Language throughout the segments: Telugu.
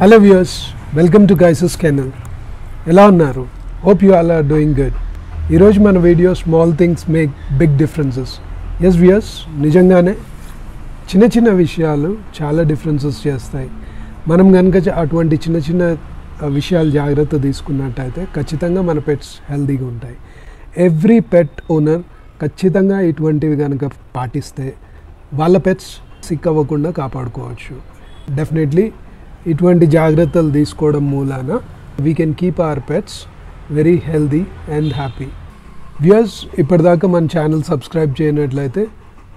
hello viewers welcome to guises channel ఎలా ఉన్నారు hope you all are doing good ఈరోజు మన video small things make big differences yes viewers నిజంగానే చిన్న చిన్న విషయాలు చాలా డిఫరెన్సెస్ చేస్తాయి మనం కనుక అటువంటి చిన్న చిన్న విషయాలు జాగ్రత్త తీసుకున్నట్టయితే ఖచ్చితంగా మన పెట్స్ హెల్తీగా ఉంటాయి ఎవ్రీ పెట్ ఓనర్ ఖచ్చితంగా ఇటువంటివి కనుక పాటిస్తే వాళ్ళ పెట్స్ సిక్ అవ్వకుండా కాపాడుకోవచ్చు డెఫినెట్లీ ఇటువంటి జాగ్రత్తలు తీసుకోవడం మూలాన we can keep our pets very healthy and happy views ఇప్పటిదాకా మన ఛానల్ సబ్స్క్రైబ్ చేయనట్లయితే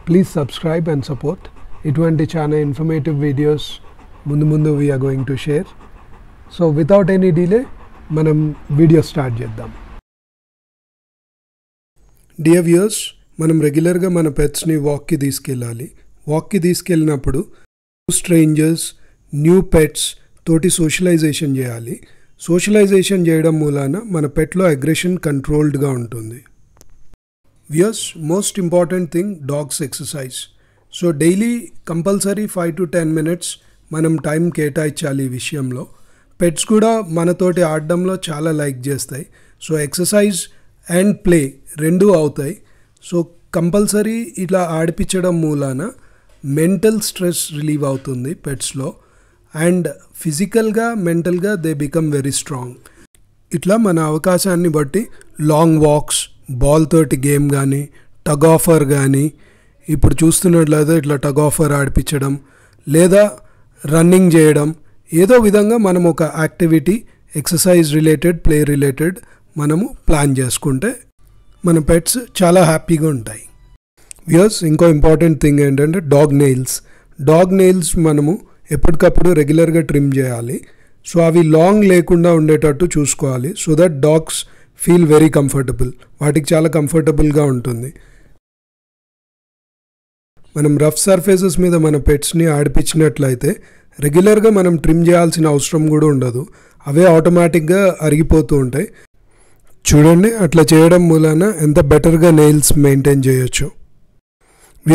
ప్లీజ్ సబ్స్క్రైబ్ అండ్ సపోర్ట్ ఇటువంటి చాలా ఇన్ఫర్మేటివ్ వీడియోస్ ముందు ముందు we are going to share so without any delay మనం వీడియో స్టార్ట్ చేద్దాం డియర్ వ్యూర్స్ మనం రెగ్యులర్గా మన పెట్స్ని వాక్కి తీసుకెళ్ళాలి వాక్కి తీసుకెళ్ళినప్పుడు స్ట్రేంజర్స్ న్యూ పెట్స్ తోటి సోషలైజేషన్ చేయాలి సోషలైజేషన్ చేయడం మూలాన మన పెట్లో అగ్రెషన్ కంట్రోల్డ్గా ఉంటుంది yes most important thing dogs exercise so daily compulsory five to ten minutes మనం టైం కేటాయించాలి ఈ విషయంలో పెట్స్ కూడా మనతోటి ఆడడంలో చాలా లైక్ చేస్తాయి సో ఎక్సర్సైజ్ అండ్ ప్లే రెండూ అవుతాయి సో కంపల్సరీ ఇట్లా ఆడిపించడం మూలాన మెంటల్ స్ట్రెస్ రిలీవ్ అవుతుంది పెట్స్లో అండ్ ఫిజికల్గా మెంటల్గా దే బికమ్ వెరీ స్ట్రాంగ్ ఇట్లా మన అవకాశాన్ని బట్టి లాంగ్ వాక్స్ బాల్ తోటి గేమ్ కానీ టగ్ ఆఫర్ కానీ ఇప్పుడు చూస్తున్నట్లయితే ఇట్లా టగ్ ఆఫర్ ఆడిపించడం లేదా రన్నింగ్ చేయడం ఏదో విధంగా మనం ఒక activity exercise related play related మనము ప్లాన్ చేసుకుంటే మన పెట్స్ చాలా హ్యాపీగా ఉంటాయి వ్యూస్ ఇంకో ఇంపార్టెంట్ థింగ్ ఏంటంటే డాగ్ నెయిల్స్ డాగ్ నెయిల్స్ మనము ఎప్పటికప్పుడు రెగ్యులర్గా ట్రిమ్ చేయాలి సో అవి లాంగ్ లేకుండా ఉండేటట్టు చూసుకోవాలి so that dogs feel very comfortable వాటికి చాలా కంఫర్టబుల్గా ఉంటుంది మనం రఫ్ సర్ఫేసెస్ మీద మన పెట్స్ని ఆడిపించినట్లయితే రెగ్యులర్గా మనం ట్రిమ్ చేయాల్సిన అవసరం కూడా ఉండదు అవే ఆటోమేటిక్గా అరిగిపోతూ ఉంటాయి చూడండి అట్లా చేయడం మూలాన ఎంత బెటర్గా నెయిల్స్ మెయింటైన్ చేయొచ్చు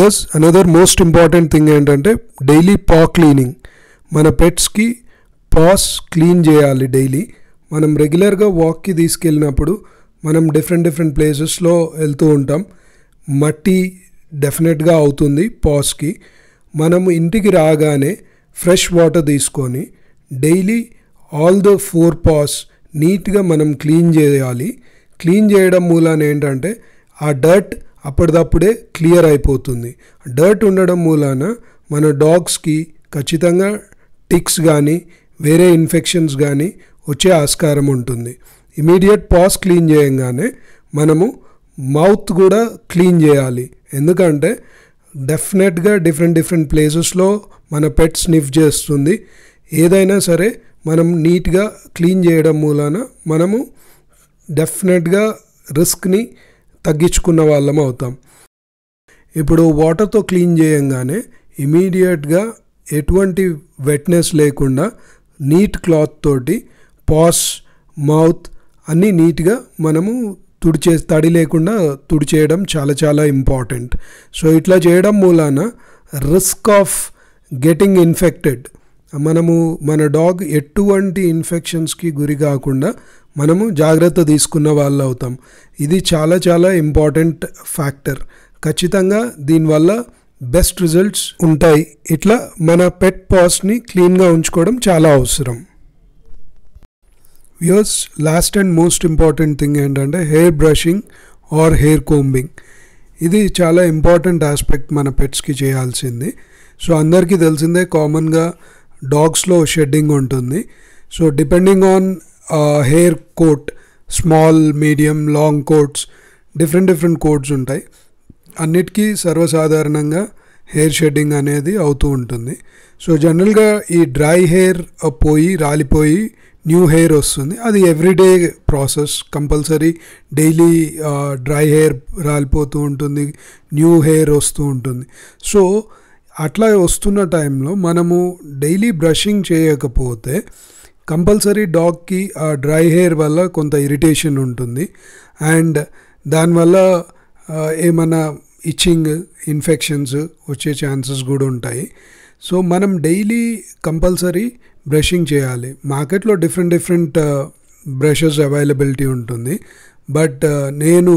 yes another most important thing ఏంటంటే డైలీ పా క్లీనింగ్ మన పెట్స్కి పాస్ క్లీన్ చేయాలి డైలీ మనం రెగ్యులర్గా వాక్కి తీసుకెళ్ళినప్పుడు మనం డిఫరెంట్ డిఫరెంట్ ప్లేసెస్లో వెళ్తూ ఉంటాం మట్టి డెఫినెట్గా అవుతుంది పాస్కి మనం ఇంటికి రాగానే ఫ్రెష్ వాటర్ తీసుకొని daily all the four paws నీట్గా మనం క్లీన్ చేయాలి క్లీన్ చేయడం మూలాన ఏంటంటే ఆ డర్ట్ అప్పటిదప్పుడే క్లియర్ అయిపోతుంది డర్ట్ ఉండడం మూలాన మన డాగ్స్కి ఖచ్చితంగా టిక్స్ కానీ వేరే ఇన్ఫెక్షన్స్ కానీ వచ్చే ఆస్కారం ఉంటుంది ఇమీడియట్ పాస్ క్లీన్ చేయంగానే మనము మౌత్ కూడా క్లీన్ చేయాలి ఎందుకంటే డెఫినెట్గా డిఫరెంట్ డిఫరెంట్ ప్లేసెస్లో మన పెట్ స్నిఫ్ చేస్తుంది ఏదైనా సరే మనం నీట్గా క్లీన్ చేయడం మూలాన మనము డెఫినెట్గా రిస్క్ని తగ్గించుకున్న వాళ్ళం అవుతాం ఇప్పుడు వాటర్తో క్లీన్ చేయంగానే ఇమీడియట్గా ఎటువంటి వెట్నెస్ లేకుండా నీట్ క్లాత్ తోటి పాస్ మౌత్ అన్నీ నీట్గా మనము తుడిచే తడి లేకుండా తుడిచేయడం చాలా చాలా ఇంపార్టెంట్ సో ఇట్లా చేయడం మూలాన రిస్క్ ఆఫ్ గెటింగ్ ఇన్ఫెక్టెడ్ మనము మన డాగ్ ఎటువంటి ఇన్ఫెక్షన్స్కి గురి కాకుండా మనము జాగ్రత్త తీసుకున్న వాళ్ళు అవుతాం ఇది చాలా చాలా ఇంపార్టెంట్ ఫ్యాక్టర్ ఖచ్చితంగా దీనివల్ల బెస్ట్ రిజల్ట్స్ ఉంటాయి ఇట్లా మన పెట్ పాస్ని క్లీన్గా ఉంచుకోవడం చాలా అవసరం views last and most important thing ఏంటంటే hair brushing or hair combing ఇది చాలా ఇంపార్టెంట్ ఆస్పెక్ట్ మన పెట్స్కి చేయాల్సింది సో అందరికీ తెలిసిందే కామన్గా డాగ్స్లో షెడ్డింగ్ ఉంటుంది so depending on hair coat small medium long coats different different coats ఉంటాయి అన్నిటికీ సర్వసాధారణంగా హెయిర్ షెడ్డింగ్ అనేది అవుతూ ఉంటుంది సో జనరల్గా ఈ డ్రై హెయిర్ పోయి రాలిపోయి న్యూ హెయిర్ వస్తుంది అది everyday process compulsory daily dry hair రాలిపోతూ ఉంటుంది న్యూ హెయిర్ వస్తూ ఉంటుంది సో అట్లా వస్తున్న టైంలో మనము డైలీ బ్రషింగ్ చేయకపోతే కంపల్సరీ డాగ్కి ఆ డ్రై హెయిర్ వల్ల కొంత ఇరిటేషన్ ఉంటుంది అండ్ దానివల్ల ఏమైనా ఇచ్చింగ్ ఇన్ఫెక్షన్స్ వచ్చే ఛాన్సెస్ కూడా ఉంటాయి సో మనం డైలీ కంపల్సరీ బ్రషింగ్ చేయాలి మార్కెట్లో డిఫరెంట్ డిఫరెంట్ బ్రషెస్ అవైలబిలిటీ ఉంటుంది బట్ నేను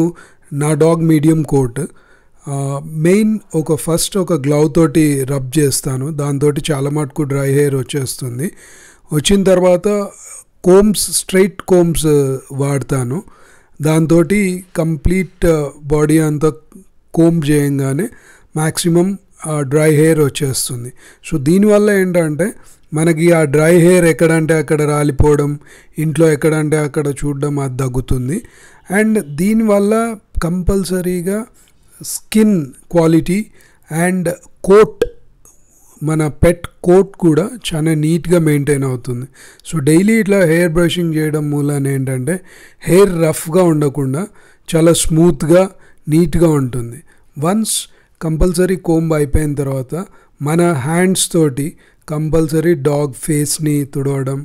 నా డాగ్ మీడియం కోట్ మెయిన్ ఒక ఫస్ట్ ఒక గ్లౌ తోటి రబ్ చేస్తాను దాంతో చాలా మటుకు డ్రై హెయిర్ వచ్చేస్తుంది వచ్చిన తర్వాత కోమ్స్ స్ట్రైట్ కోమ్స్ వాడతాను దాంతో కంప్లీట్ బాడీ అంతా కోమ్ చేయంగానే మ్యాక్సిమం డ్రై హెయిర్ వచ్చేస్తుంది సో దీనివల్ల ఏంటంటే మనకి ఆ డ్రై హెయిర్ ఎక్కడంటే అక్కడ రాలిపోవడం ఇంట్లో ఎక్కడంటే అక్కడ చూడడం అది తగ్గుతుంది అండ్ దీనివల్ల కంపల్సరీగా స్కిన్ క్వాలిటీ అండ్ కోట్ మన పెట్ కోట్ కూడా చాలా నీట్గా మెయింటైన్ అవుతుంది సో డైలీ ఇట్లా హెయిర్ బ్రషింగ్ చేయడం మూలన ఏంటంటే హెయిర్ రఫ్గా ఉండకుండా చాలా స్మూత్గా నీట్గా ఉంటుంది వన్స్ కంపల్సరీ కోంబ్ అయిపోయిన తర్వాత మన హ్యాండ్స్ తోటి కంపల్సరీ డాగ్ ఫేస్ని తుడవడం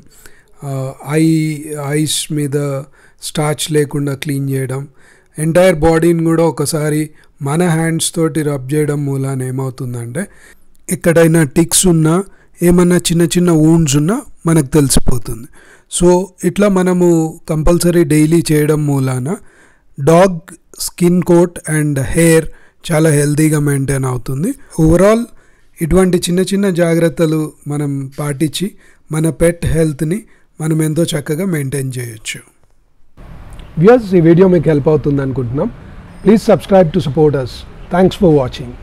ఐ ఐస్ మీద స్టార్చ్ లేకుండా క్లీన్ చేయడం ఎంటైర్ బాడీని కూడా ఒకసారి మన హ్యాండ్స్ తోటి రబ్ చేయడం మూలాన ఏమవుతుందంటే ఎక్కడైనా టిక్స్ ఉన్నా ఏమన్నా చిన్న చిన్న ఊండ్స్ ఉన్నా మనకు తెలిసిపోతుంది సో ఇట్లా మనము కంపల్సరీ డైలీ చేయడం మూలాన dog skin coat and hair చాలా హెల్తీగా మెయింటైన్ అవుతుంది ఓవరాల్ ఇటువంటి చిన్న చిన్న జాగ్రత్తలు మనం పాటించి మన పెట్ హెల్త్ని మనం ఎంతో చక్కగా మెయింటైన్ చేయొచ్చు వ్యూస్ ఈ వీడియో మీకు హెల్ప్ అవుతుంది అనుకుంటున్నాం please subscribe to support us thanks for watching